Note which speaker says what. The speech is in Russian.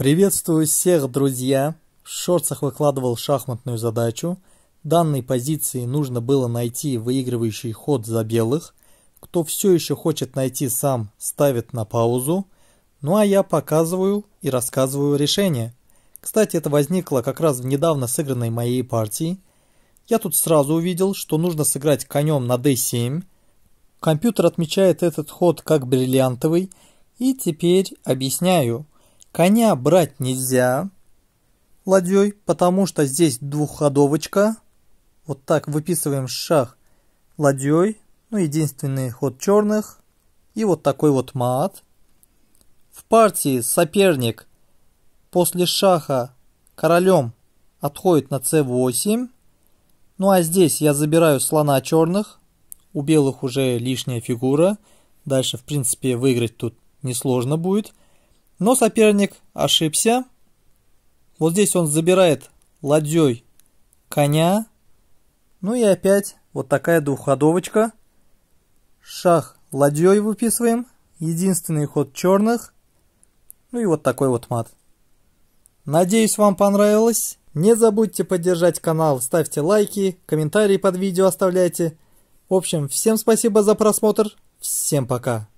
Speaker 1: Приветствую всех, друзья! В шорцах выкладывал шахматную задачу. Данной позиции нужно было найти выигрывающий ход за белых. Кто все еще хочет найти сам, ставит на паузу. Ну а я показываю и рассказываю решение. Кстати, это возникло как раз в недавно сыгранной моей партии. Я тут сразу увидел, что нужно сыграть конем на d7. Компьютер отмечает этот ход как бриллиантовый. И теперь объясняю, Коня брать нельзя, ладьей, потому что здесь двухходовочка. Вот так выписываем шах ладьей. Ну, единственный ход черных. И вот такой вот мат. В партии соперник после шаха королем отходит на c8. Ну, а здесь я забираю слона черных. У белых уже лишняя фигура. Дальше, в принципе, выиграть тут несложно будет. Но соперник ошибся. Вот здесь он забирает ладьей коня. Ну и опять вот такая двухходовочка. Шах ладьей выписываем. Единственный ход черных. Ну и вот такой вот мат. Надеюсь, вам понравилось. Не забудьте поддержать канал, ставьте лайки, комментарии под видео оставляйте. В общем, всем спасибо за просмотр. Всем пока.